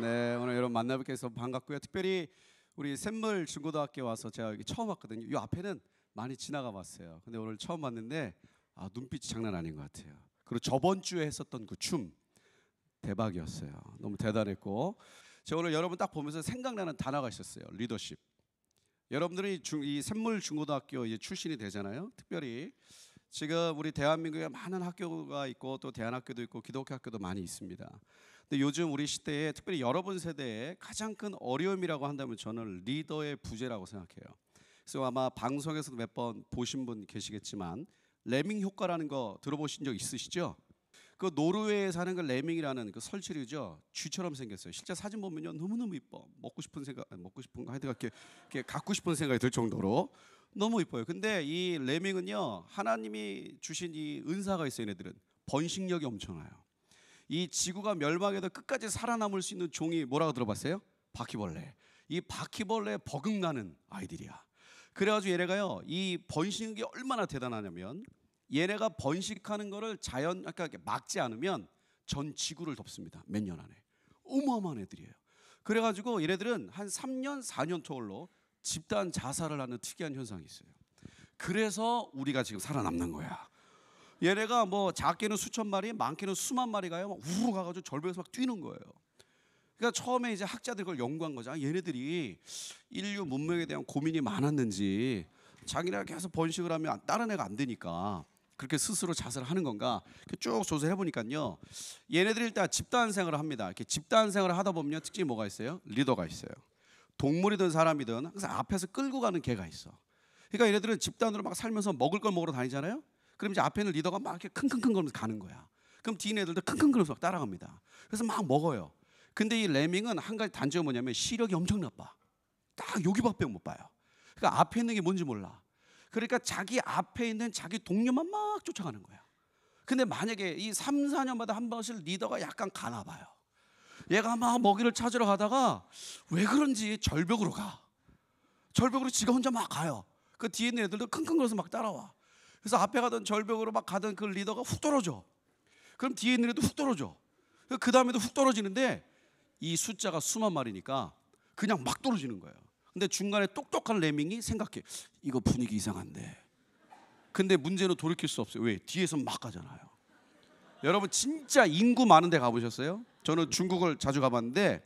네, 오늘 여러분 만나뵙게 해서 반갑고요. 특별히 우리 샘물 중고등학교 와서 제가 여기 처음 왔거든요. 이 앞에는 많이 지나가 봤어요. 근데 오늘 처음 왔는데 아, 눈빛이 장난 아닌 것 같아요. 그리고 저번 주에 했었던 그 춤 대박이었어요. 너무 대단했고 제가 오늘 여러분 딱 보면서 생각나는 단어가 있었어요. 리더십. 여러분들이 중, 이 샘물 중고등학교 출신이 되잖아요. 특별히 지금 우리 대한민국에 많은 학교가 있고 또 대안학교도 있고 기독교 학교도 많이 있습니다. 근데 요즘 우리 시대에 특별히 여러분 세대에 가장 큰 어려움이라고 한다면 저는 리더의 부재라고 생각해요. 그래서 아마 방송에서도 몇 번 보신 분 계시겠지만 레밍 효과라는 거 들어보신 적 있으시죠? 그 노르웨이에 사는 그 레밍이라는 그 설치류죠. 쥐처럼 생겼어요. 실제 사진 보면요 너무 너무 이뻐. 먹고 싶은 생각 먹고 싶은 거 하여튼 이렇게, 이렇게 갖고 싶은 생각이 들 정도로 너무 이뻐요. 근데 이 레밍은요 하나님이 주신 이 은사가 있어요. 얘네들은 번식력이 엄청나요. 이 지구가 멸망해도 끝까지 살아남을 수 있는 종이 뭐라고 들어봤어요? 바퀴벌레. 이 바퀴벌레 버금가는 아이들이야. 그래가지고 얘네가요 이 번식이 얼마나 대단하냐면 얘네가 번식하는 거를 자연 아까 그러니까 막지 않으면 전 지구를 덮습니다. 몇 년 안에 어마어마한 애들이에요. 그래가지고 얘네들은 한 3년 4년 초월로 집단 자살을 하는 특이한 현상이 있어요. 그래서 우리가 지금 살아남는 거야. 얘네가 뭐 작게는 수천 마리, 많게는 수만 마리가요. 막 우르르 가가지고 절벽에서 막 뛰는 거예요. 그러니까 처음에 이제 학자들 그걸 연구한 거죠. 아, 얘네들이 인류 문명에 대한 고민이 많았는지 자기네가 계속 번식을 하면 다른 애가 안 되니까 그렇게 스스로 자살을 하는 건가 쭉 조사해 보니까요. 얘네들이 일단 집단 생활을 합니다. 이렇게 집단 생활을 하다 보면 특징이 뭐가 있어요? 리더가 있어요. 동물이든 사람이든 항상 앞에서 끌고 가는 개가 있어. 그러니까 얘네들은 집단으로 막 살면서 먹을 걸 먹으러 다니잖아요. 그럼 이제 앞에 는 리더가 막 이렇게 킁킁킁거면서 가는 거야. 그럼 뒤에 애들도 킁킁거리면서 따라갑니다. 그래서 막 먹어요. 근데 이 레밍은 한 가지 단점이 뭐냐면 시력이 엄청 나빠. 딱 여기밖에 못 봐요. 그러니까 앞에 있는 게 뭔지 몰라. 그러니까 자기 앞에 있는 자기 동료만 막 쫓아가는 거야. 근데 만약에 이 3, 4년마다 한 번씩 리더가 약간 가나 봐요. 얘가 막 먹이를 찾으러 가다가 왜 그런지 절벽으로 가. 절벽으로 지가 혼자 막 가요. 그 뒤에 있는 애들도 킁킁거려서 막 따라와. 그래서 앞에 가던 절벽으로 막 가던 그 리더가 훅 떨어져. 그럼 뒤에 있는 애도 훅 떨어져. 그 다음에도 훅 떨어지는데 이 숫자가 수만 마리니까 그냥 막 떨어지는 거예요. 근데 중간에 똑똑한 레밍이 생각해. 이거 분위기 이상한데. 근데 문제는 돌이킬 수 없어요. 왜? 뒤에서 막 가잖아요. 여러분 진짜 인구 많은 데 가보셨어요? 저는 중국을 자주 가봤는데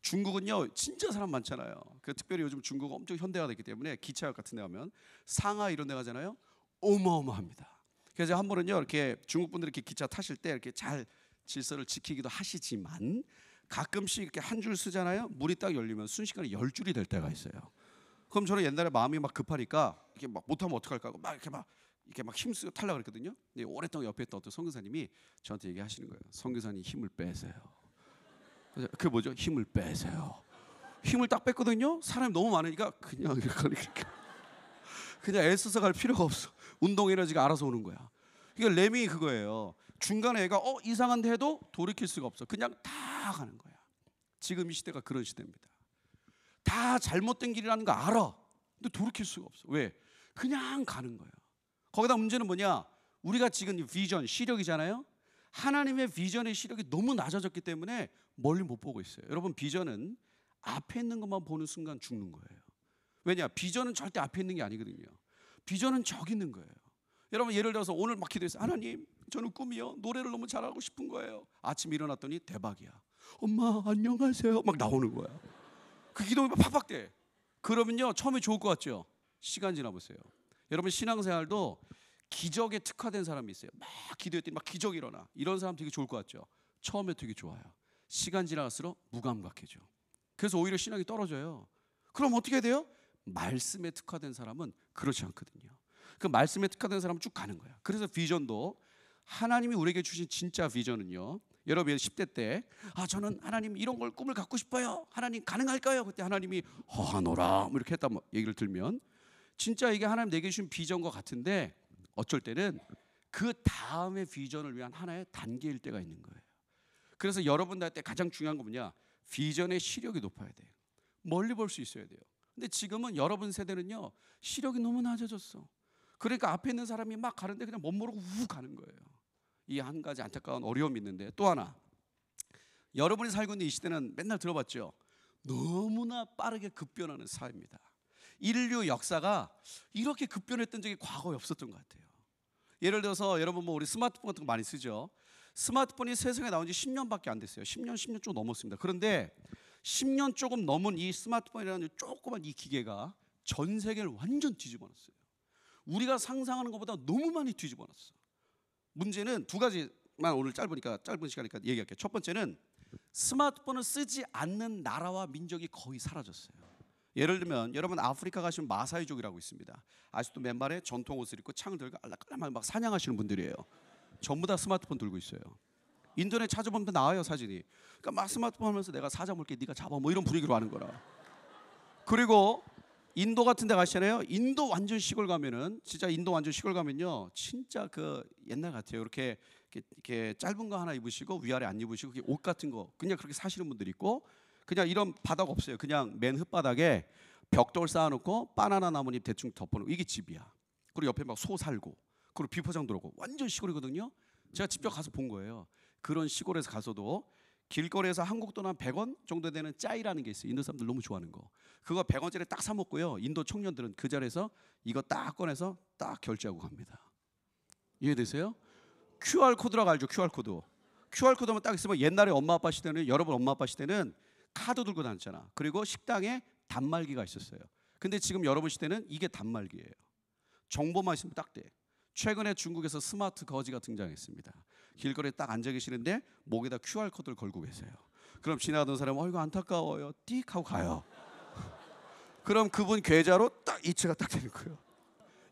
중국은요 진짜 사람 많잖아요. 그 특별히 요즘 중국 엄청 현대화됐기 때문에 기차 같은 데 가면 상하 이런 데 가잖아요. 어마어마합니다. 그래서 한 번은요 이렇게 중국 분들이 이렇게 기차 타실 때 이렇게 잘 질서를 지키기도 하시지만 가끔씩 이렇게 한 줄 쓰잖아요. 물이 딱 열리면 순식간에 열 줄이 될 때가 있어요. 그럼 저는 옛날에 마음이 막 급하니까 이렇게 막 못하면 어떡할까 하고 막 이렇게 막 이렇게 막 힘쓰고 탈라 그랬거든요. 근데 오랫동안 옆에 있던 어떤 선교사님이 저한테 얘기하시는 거예요. 선교사님 힘을 빼세요. 그게 뭐죠? 힘을 빼세요. 힘을 딱 뺐거든요. 사람이 너무 많으니까 그냥 이렇게, 이렇게. 그러니까. 그냥 애써서 갈 필요가 없어. 운동 에너지가 알아서 오는 거야. 그게레까이 그러니까 그거예요. 중간에 애가 어 이상한데 해도 돌이킬 수가 없어. 그냥 다 가는 거야. 지금 이 시대가 그런 시대입니다. 다 잘못된 길이라는 거 알아. 근데 돌이킬 수가 없어. 왜? 그냥 가는 거예요. 거기다 문제는 뭐냐? 우리가 지금 비전, 시력이잖아요. 하나님의 비전의 시력이 너무 낮아졌기 때문에 멀리 못 보고 있어요. 여러분 비전은 앞에 있는 것만 보는 순간 죽는 거예요. 왜냐? 비전은 절대 앞에 있는 게 아니거든요. 비전은 저기 있는 거예요. 여러분 예를 들어서 오늘 막 기도했어요. 하나님, 저는 꿈이요. 노래를 너무 잘하고 싶은 거예요. 아침 에 일어났더니 대박이야. 엄마 안녕하세요. 막 나오는 거야. 그 기도가 팍팍 돼. 그러면요 처음에 좋을 것 같죠. 시간 지나보세요. 여러분 신앙생활도 기적에 특화된 사람이 있어요. 막 기도했더니 막 기적이 일어나. 이런 사람 되게 좋을 것 같죠. 처음에 되게 좋아요. 시간 지나갈수록 무감각해져. 그래서 오히려 신앙이 떨어져요. 그럼 어떻게 돼요? 말씀에 특화된 사람은 그렇지 않거든요. 그 말씀에 특화된 사람은 쭉 가는 거야. 그래서 비전도 하나님이 우리에게 주신 진짜 비전은요. 여러분 10대 때아 저는 하나님 이런 걸 꿈을 갖고 싶어요. 하나님 가능할까요? 그때 하나님이 허하노라 뭐 이렇게 했다 뭐 얘기를 들면 진짜 이게 하나님 내게 주신 비전과 같은데 어쩔 때는 그 다음의 비전을 위한 하나의 단계일 때가 있는 거예요. 그래서 여러분들한테 가장 중요한 건 뭐냐? 비전의 시력이 높아야 돼요. 멀리 볼 수 있어야 돼요. 근데 지금은 여러분 세대는요. 시력이 너무 낮아졌어. 그러니까 앞에 있는 사람이 막 가는데 그냥 못 모르고 우 가는 거예요. 이 한 가지 안타까운 어려움이 있는데 또 하나. 여러분이 살고 있는 이 시대는 맨날 들어봤죠. 너무나 빠르게 급변하는 사회입니다. 인류 역사가 이렇게 급변했던 적이 과거에 없었던 것 같아요. 예를 들어서 여러분 뭐 우리 스마트폰 같은 거 많이 쓰죠. 스마트폰이 세상에 나온 지 10년밖에 안 됐어요. 10년, 10년 좀 넘었습니다. 그런데 10년 조금 넘은 이 스마트폰이라는 조그만 이 기계가 전 세계를 완전 뒤집어 놨어요. 우리가 상상하는 것보다 너무 많이 뒤집어 놨어. 문제는 두 가지만 오늘 짧으니까 짧은 시간이니까 얘기할게요. 첫 번째는 스마트폰을 쓰지 않는 나라와 민족이 거의 사라졌어요. 예를 들면 여러분 아프리카 가시면 마사이족이라고 있습니다. 아직도 맨발에 전통 옷을 입고 창을 들고 알락달락 막 사냥하시는 분들이에요. 전부 다 스마트폰 들고 있어요. 인터넷 찾아보면 나와요 사진이. 그러니까 막 스마트폰 하면서 내가 사자물게 네가 잡아 뭐 이런 분위기로 하는 거라. 그리고 인도 같은 데 가시잖아요. 인도 완전 시골 가면은 진짜 인도 완전 시골 가면요. 진짜 그 옛날 같아요. 이렇게 이렇게, 짧은 거 하나 입으시고 위아래 안 입으시고 옷 같은 거 그냥 그렇게 사시는 분들이 있고 그냥 이런 바닥 없어요. 그냥 맨 흙바닥에 벽돌 쌓아놓고 바나나 나뭇잎 대충 덮어놓고 이게 집이야. 그리고 옆에 막 소 살고 그리고 비포장 들어오고 완전 시골이거든요. 제가 직접 가서 본 거예요. 그런 시골에서 가서도 길거리에서 한국 돈한 100원 정도 되는 짜이라는 게 있어요. 인도 사람들 너무 좋아하는 거. 그거 100원짜리 딱 사 먹고요. 인도 청년들은 그 자리에서 이거 딱 꺼내서 딱 결제하고 갑니다. 이해되세요? QR 코드라고 알죠. QR 코드. QR 코드만 딱 있으면 옛날에 엄마 아빠 시대는 여러분 엄마 아빠 시대는 카드 들고 다녔잖아. 그리고 식당에 단말기가 있었어요. 근데 지금 여러분 시대는 이게 단말기예요. 정보만 있으면 딱 돼. 최근에 중국에서 스마트 거지가 등장했습니다. 길거리에 딱 앉아 계시는데 목에다 QR 코드를 걸고 계세요. 그럼 지나가던 사람은 어이구 안타까워요. 띡 하고 가요. 그럼 그분 계좌로 딱 이체가 딱 되는 거예요.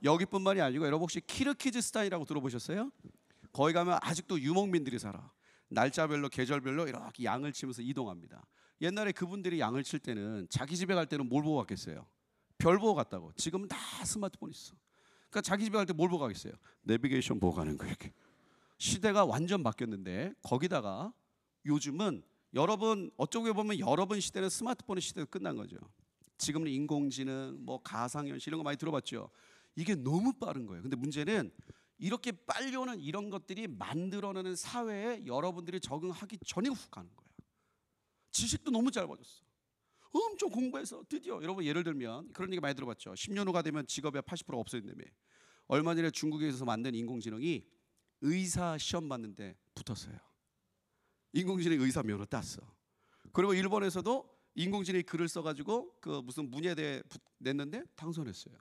여기뿐만이 아니고 여러분 혹시 키르키즈스탄이라고 들어보셨어요? 거기 가면 아직도 유목민들이 살아. 날짜별로 계절별로 이렇게 양을 치면서 이동합니다. 옛날에 그분들이 양을 칠 때는 자기 집에 갈 때는 뭘 보고 갔겠어요? 별 보고 갔다고. 지금 다 스마트폰 있어. 그러니까 자기 집에 갈 때 뭘 보고 가겠어요? 내비게이션 보고 가는 거 이렇게. 시대가 완전 바뀌었는데 거기다가 요즘은 여러분 어쩌고 보면 여러분 시대는 스마트폰 의시대가 끝난 거죠. 지금은 인공지능, 뭐 가상현실 이런 거 많이 들어봤죠. 이게 너무 빠른 거예요. 근데 문제는 이렇게 빨리 오는 이런 것들이 만들어내는 사회에 여러분들이 적응하기 전에 훅 가는 거예요. 지식도 너무 짧아졌어. 엄청 공부해서 드디어 여러분 예를 들면 그런 얘기 많이 들어봤죠. 10년 후가 되면 직업의 80% 없어진다며. 얼마 전에 중국에서 만든 인공지능이 의사 시험 봤는데 붙었어요. 인공지능 의사 면허 땄어. 그리고 일본에서도 인공지능이 글을 써가지고 그 무슨 문예대 냈는데 당선했어요.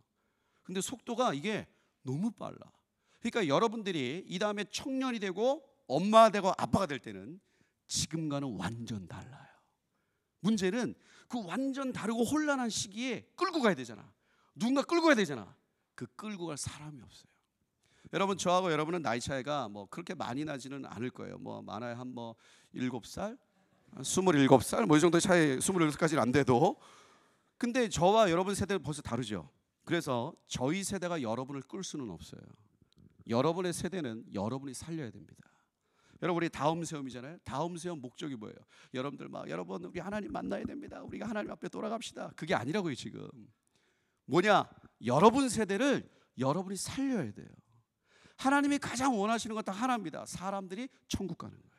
근데 속도가 이게 너무 빨라. 그러니까 여러분들이 이 다음에 청년이 되고 엄마 되고 아빠가 될 때는 지금과는 완전 달라요. 문제는 그 완전 다르고 혼란한 시기에 끌고 가야 되잖아. 누군가 끌고 가야 되잖아. 그 끌고 갈 사람이 없어요. 여러분 저하고 여러분은 나이 차이가 뭐 그렇게 많이 나지는 않을 거예요. 뭐 많아야 한뭐 7살, 27살 뭐 이 정도 차이 27살까지는 안 돼도 근데 저와 여러분 세대는 벌써 다르죠. 그래서 저희 세대가 여러분을 끌 수는 없어요. 여러분의 세대는 여러분이 살려야 됩니다. 여러분 우리 다음 세움이잖아요. 다음 세움 목적이 뭐예요? 여러분들 막 여러분 우리 하나님 만나야 됩니다. 우리가 하나님 앞에 돌아갑시다. 그게 아니라고요 지금. 뭐냐? 여러분 세대를 여러분이 살려야 돼요. 하나님이 가장 원하시는 건딱 하나입니다. 사람들이 천국 가는 거예요.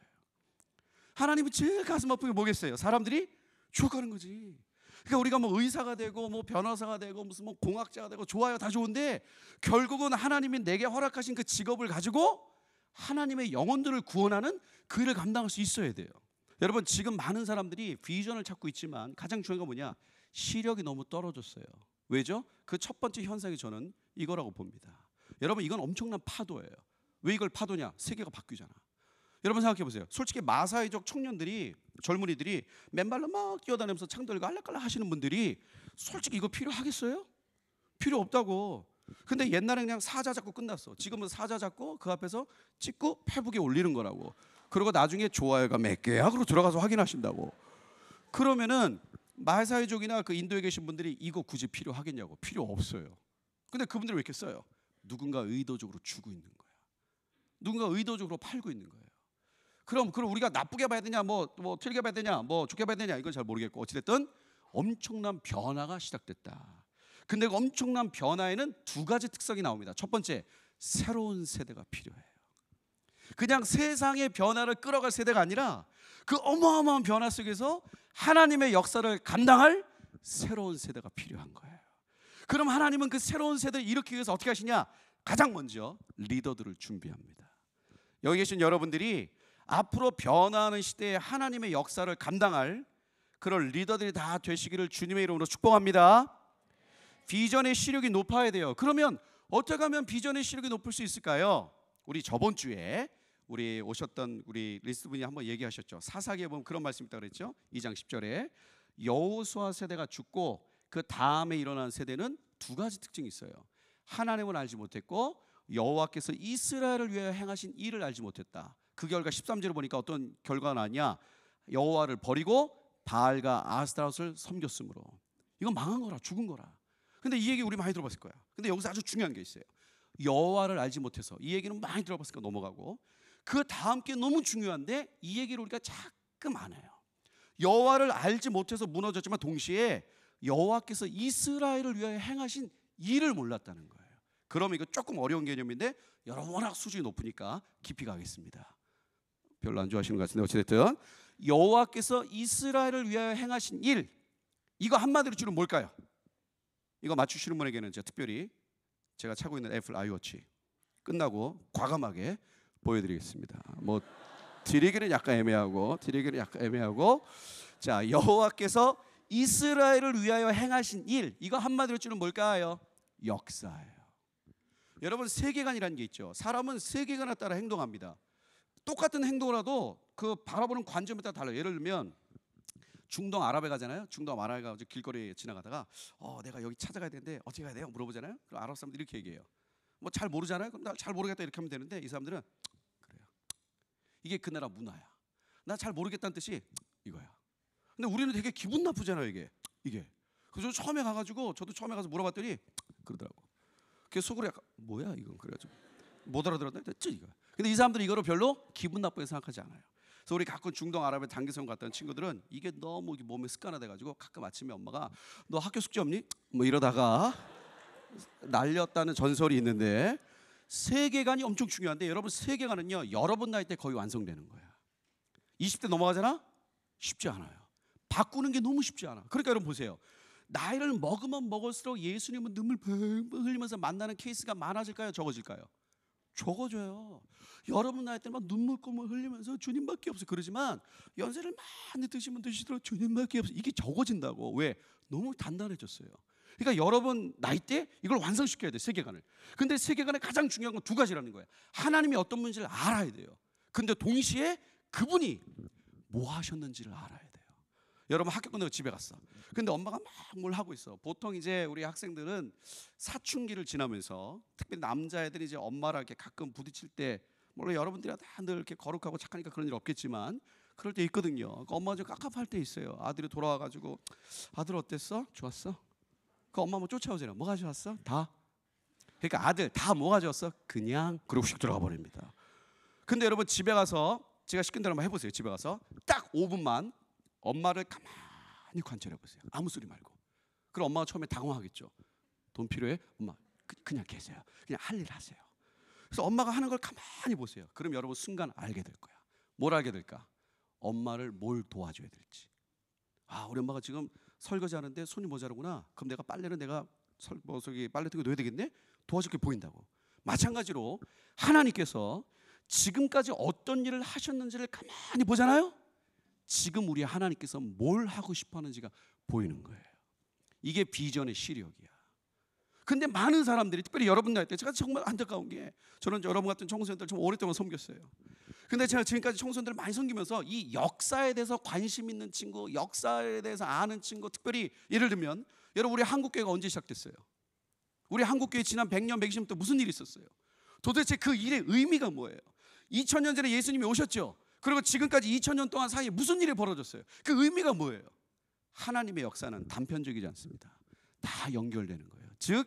하나님이 제일 가슴 아픈 게 뭐겠어요? 사람들이 주옥 가는 거지. 그러니까 우리가 뭐 의사가 되고 뭐 변호사가 되고 무슨 뭐 공학자가 되고 좋아요 다 좋은데 결국은 하나님이 내게 허락하신 그 직업을 가지고 하나님의 영혼들을 구원하는 그 일을 감당할 수 있어야 돼요. 여러분 지금 많은 사람들이 비전을 찾고 있지만 가장 중요한 건 뭐냐? 시력이 너무 떨어졌어요. 왜죠? 그 첫 번째 현상이 저는 이거라고 봅니다. 여러분 이건 엄청난 파도예요. 왜 이걸 파도냐? 세계가 바뀌잖아. 여러분 생각해 보세요. 솔직히 마사이족 청년들이 젊은이들이 맨발로 막 뛰어다니면서 창 들고 알락갈락 하시는 분들이 솔직히 이거 필요하겠어요? 필요 없다고. 근데 옛날에는 그냥 사자 잡고 끝났어. 지금은 사자 잡고 그 앞에서 찍고 페북에 올리는 거라고. 그리고 나중에 좋아요가 몇 개야? 그러고 들어가서 확인하신다고. 그러면은 마사이족이나 그 인도에 계신 분들이 이거 굳이 필요하겠냐고. 필요 없어요. 근데 그분들이 왜 이렇게 써요? 누군가 의도적으로 주고 있는 거야. 누군가 의도적으로 팔고 있는 거예요. 그럼 그럼 우리가 나쁘게 봐야 되냐 뭐뭐 뭐 틀게 봐야 되냐 뭐 좋게 봐야 되냐 이건 잘 모르겠고 어찌 됐든 엄청난 변화가 시작됐다. 근데 그 엄청난 변화에는 두 가지 특성이 나옵니다. 첫 번째, 새로운 세대가 필요해요. 그냥 세상의 변화를 끌어갈 세대가 아니라 그 어마어마한 변화 속에서 하나님의 역사를 감당할 새로운 세대가 필요한 거예요. 그럼 하나님은 그 새로운 세대를 일으키기 위해서 어떻게 하시냐? 가장 먼저 리더들을 준비합니다. 여기 계신 여러분들이 앞으로 변화하는 시대에 하나님의 역사를 감당할 그런 리더들이 다 되시기를 주님의 이름으로 축복합니다. 비전의 시력이 높아야 돼요. 그러면 어떻게 하면 비전의 시력이 높을 수 있을까요? 우리 저번 주에 우리 오셨던 우리 리스트 분이 한번 얘기하셨죠. 사사기에 보면 그런 말씀 있다 그랬죠. 2장 10절에 여호수아 세대가 죽고 그 다음에 일어난 세대는 두 가지 특징이 있어요. 하나님을 알지 못했고 여호와께서 이스라엘을 위해 행하신 일을 알지 못했다. 그 결과 13절을 보니까 어떤 결과가 나냐? 여호와를 버리고 바알과 아스타롯을 섬겼으므로 이건 망한 거라 죽은 거라. 근데 이 얘기 우리 많이 들어봤을 거야. 근데 여기서 아주 중요한 게 있어요. 여호와를 알지 못해서 이 얘기는 많이 들어봤으니까 넘어가고 그 다음 게 너무 중요한데 이 얘기를 우리가 자꾸 안 해요. 여호와를 알지 못해서 무너졌지만 동시에 여호와께서 이스라엘을 위하여 행하신 일을 몰랐다는 거예요. 그럼 이거 조금 어려운 개념인데 여러분 워낙 수준이 높으니까 깊이 가겠습니다. 별로 안 좋아하시는 것 같은데 어찌됐든 여호와께서 이스라엘을 위하여 행하신 일 이거 한마디로 주는 뭘까요? 이거 맞추시는 분에게는 제가 특별히 제가 차고 있는 애플 아이워치 끝나고 과감하게 보여드리겠습니다. 뭐 드리기는 약간 애매하고 드리기는 약간 애매하고 자 여호와께서 이스라엘을 위하여 행하신 일 이거 한마디로 주는 뭘까요? 역사예요. 여러분 세계관이라는 게 있죠. 사람은 세계관에 따라 행동합니다. 똑같은 행동을 하도 그 바라보는 관점에 따라 달라요. 예를 들면 중동 아랍에 가잖아요. 중동 아랍에 가서 길거리에 지나가다가 어 내가 여기 찾아가야 되는데 어떻게 가야 돼요? 물어보잖아요. 그럼 아랍 사람들 이렇게 얘기해요. 뭐 잘 모르잖아요. 그럼 나 잘 모르겠다 이렇게 하면 되는데 이 사람들은 그래요. 이게 그 나라 문화야. 나 잘 모르겠다는 뜻이 이거야. 근데 우리는 되게 기분 나쁘잖아요. 이게 이게. 그래서 처음에 가가지고 저도 처음에 가서 물어봤더니 그러더라고. 그 속으로 약간 뭐야 이건 그래가지고 못알아들었 됐지 이거. 근데 이 사람들은 이거를 별로 기분 나쁘게 생각하지 않아요. 그래서 우리 가끔 중동 아랍에 단기성 갔던 친구들은 이게 너무 몸에 습관화돼 가지고 가끔 아침에 엄마가 너 학교 숙제 없니? 뭐 이러다가 날렸다는 전설이 있는데 세계관이 엄청 중요한데 여러분 세계관은요 여러분 나이 때 거의 완성되는 거야. 20대 넘어가잖아? 쉽지 않아요. 바꾸는 게 너무 쉽지 않아. 그러니까 여러분 보세요. 나이를 먹으면 먹을수록 예수님은 눈물 흘리면서 만나는 케이스가 많아질까요? 적어질까요? 적어줘요 여러분 나이 때 막 눈물 콧물 흘리면서 주님밖에 없어. 그러지만 연세를 많이 드시면 드시도록 주님밖에 없어. 이게 적어진다고. 왜? 너무 단단해졌어요. 그러니까 여러분 나이 때 이걸 완성시켜야 돼 세계관을. 근데 세계관의 가장 중요한 건 두 가지라는 거예요. 하나님이 어떤 분인지를 알아야 돼요. 근데 동시에 그분이 뭐 하셨는지를 알아야 돼요. 여러분 학교 끝나고 집에 갔어. 근데 엄마가 막 뭘 하고 있어. 보통 이제 우리 학생들은 사춘기를 지나면서 특히 남자애들이 이제 엄마랑 이렇게 가끔 부딪힐 때 물론 여러분들이 다늘 이렇게 거룩하고 착하니까 그런 일 없겠지만 그럴 때 있거든요. 그 그러니까 엄마가 좀 깝깝할 때 있어요. 아들이 돌아와가지고 아들 어땠어? 좋았어? 그 엄마 뭐 쫓아오잖아요. 뭐 가져왔어? 다. 그러니까 아들 다 뭐 가져왔어? 그냥 그러고 씩 들어가 버립니다. 근데 여러분 집에 가서 제가 시킨 대로 한번 해보세요. 집에 가서 딱 5분만 엄마를 가만히 관찰해 보세요. 아무 소리 말고. 그럼 엄마가 처음에 당황하겠죠. 돈 필요해? 엄마 그, 냥 계세요. 그냥 할 일 하세요. 그래서 엄마가 하는 걸 가만히 보세요. 그럼 여러분 순간 알게 될 거야. 뭘 알게 될까? 엄마를 뭘 도와줘야 될지. 아, 우리 엄마가 지금 설거지 하는데 손이 모자르구나. 그럼 내가 빨래는 내가 설, 뭐, 저기 빨래통에 넣어야 되겠네? 도와줄 게 보인다고. 마찬가지로 하나님께서 지금까지 어떤 일을 하셨는지를 가만히 보잖아요. 지금 우리 하나님께서 뭘 하고 싶어 하는지가 보이는 거예요. 이게 비전의 시력이야. 근데 많은 사람들이 특별히 여러분 나이 때 제가 정말 안타까운 게 저는 여러분 같은 청소년들 좀 오랫동안 섬겼어요. 근데 제가 지금까지 청소년들을 많이 섬기면서 이 역사에 대해서 관심 있는 친구, 역사에 대해서 아는 친구, 특별히 예를 들면 여러분 우리 한국 교회가 언제 시작됐어요? 우리 한국 교회 지난 100년, 120년부터 무슨 일이 있었어요? 도대체 그 일의 의미가 뭐예요? 2000년 전에 예수님이 오셨죠. 그리고 지금까지 2000년 동안 사이에 무슨 일이 벌어졌어요? 그 의미가 뭐예요? 하나님의 역사는 단편적이지 않습니다. 다 연결되는 거예요. 즉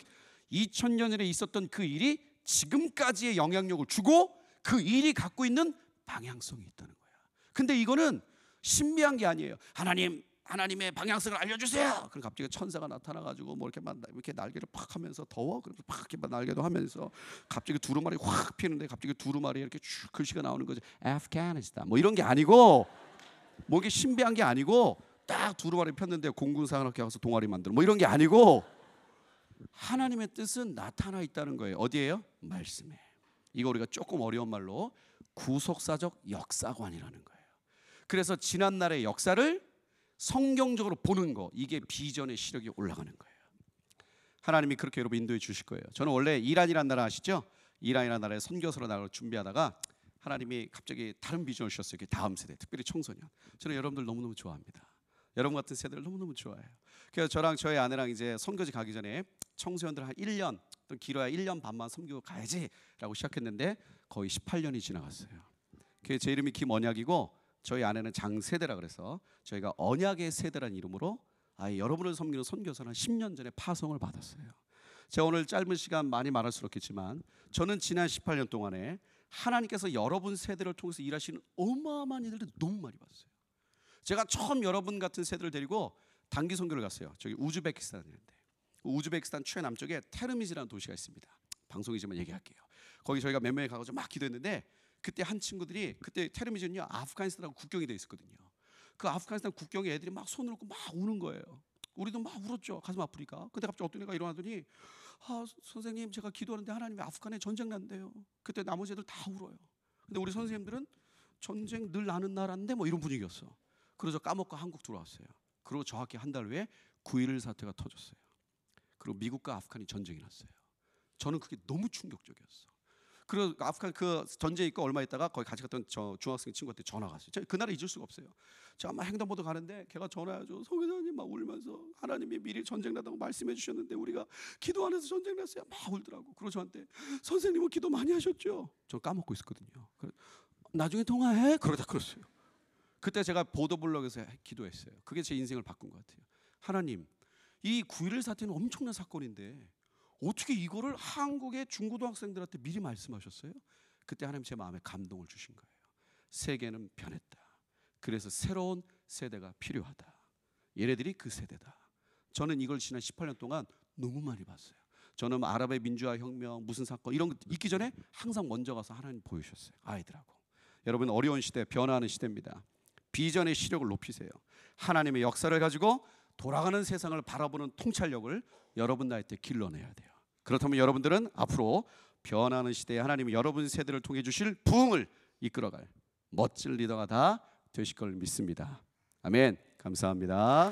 2000년 전에 있었던 그 일이 지금까지의 영향력을 주고 그 일이 갖고 있는 방향성이 있다는 거야. 근데 이거는 신비한 게 아니에요. 하나님 하나님의 방향성을 알려주세요. 그 갑자기 천사가 나타나가지고 뭐 이렇게 막 이렇게 날개를 팍 하면서 더워 그렇게 팍 이렇게 막 날개도 하면서 갑자기 두루마리 확 피는데 갑자기 두루마리 이렇게 쭉 글씨가 나오는 거죠. 아프가니스탄 뭐 이런 게 아니고 뭐 이게 신비한 게 아니고 딱 두루마리 폈는데 공군사 학교 가서 동아리 만들어 뭐 이런 게 아니고 하나님의 뜻은 나타나 있다는 거예요. 어디에요? 말씀에. 이거 우리가 조금 어려운 말로 구속사적 역사관이라는 거예요. 그래서 지난 날의 역사를 성경적으로 보는 거 이게 비전의 시력이 올라가는 거예요. 하나님이 그렇게 여러분 인도해 주실 거예요. 저는 원래 이란이란 나라 아시죠? 이란이란 나라에 선교사로 나가 준비하다가 하나님이 갑자기 다른 비전을 주셨어요. 다음 세대, 특별히 청소년. 저는 여러분들 너무너무 좋아합니다. 여러분 같은 세대를 너무너무 좋아해요. 그래서 저랑 저희 아내랑 이제 선교지 가기 전에 청소년들 한 1년 또 길어야 1년 반만 섬기 가야지라고 시작했는데 거의 18년이 지나갔어요. 그제 이름이 김원약이고 저희 아내는 장세대라 그래서 저희가 언약의 세대라는 이름으로 아예 여러분을 섬기는 선교사는 10년 전에 파송을 받았어요. 제가 오늘 짧은 시간 많이 말할 수 없겠지만 저는 지난 18년 동안에 하나님께서 여러분 세대를 통해서 일하시는 어마어마한 일들을 너무 많이 봤어요. 제가 처음 여러분 같은 세대를 데리고 단기 선교를 갔어요. 저기 우즈베키스탄인데 우즈베키스탄 최남쪽에 테르미즈라는 도시가 있습니다. 방송이지만 얘기할게요. 거기 저희가 몇 명이 가가고막 기도했는데 그때 한 친구들이 그때 테르미전이 아프가니스탄하고 국경이 돼 있었거든요. 그 아프가니스탄 국경에 애들이 막 손을 놓고 막 우는 거예요. 우리도 막 울었죠. 가슴 아프니까. 근데 갑자기 어떤 애가 일어나더니 아 선생님 제가 기도하는데 하나님이 아프간에 전쟁 난대요. 그때 나머지 애들 다 울어요. 근데 우리 선생님들은 전쟁 늘 나는 나라인데 뭐 이런 분위기였어. 그러죠 까먹고 한국 들어왔어요. 그리고 정확히 한 달 후에 9.11 사태가 터졌어요. 그리고 미국과 아프간이 전쟁이 났어요. 저는 그게 너무 충격적이었어. 그리고 아프간 그 전쟁 있고 얼마 있다가 거기 같이 갔던 저 중학생 친구한테 전화가 왔어요. 제가 그날을 잊을 수가 없어요. 제가 막 횡단보도 가는데 걔가 전화해줘. 성회장님 막 울면서 하나님이 미리 전쟁 나다고 말씀해 주셨는데 우리가 기도 안 해서 전쟁 났어요. 막 울더라고. 그러고 저한테 선생님은 기도 많이 하셨죠? 저 까먹고 있었거든요. 나중에 통화해. 그러다 그랬어요. 그때 제가 보도블록에서 기도했어요. 그게 제 인생을 바꾼 것 같아요. 하나님, 이9.11 사태는 엄청난 사건인데 어떻게 이거를 한국의 중고등학생들한테 미리 말씀하셨어요? 그때 하나님 제 마음에 감동을 주신 거예요. 세계는 변했다. 그래서 새로운 세대가 필요하다. 얘네들이 그 세대다. 저는 이걸 지난 18년 동안 너무 많이 봤어요. 저는 뭐 아랍의 민주화 혁명 무슨 사건 이런 것 있기 전에 항상 먼저 가서 하나님 보여셨어요 아이들하고. 여러분 어려운 시대 변화하는 시대입니다. 비전의 시력을 높이세요. 하나님의 역사를 가지고 돌아가는 세상을 바라보는 통찰력을 여러분 나이 때 길러내야 돼요. 그렇다면 여러분들은 앞으로 변하는 시대에 하나님이 여러분 세대를 통해 주실 부흥을 이끌어갈 멋진 리더가 다 되실 걸 믿습니다. 아멘. 감사합니다.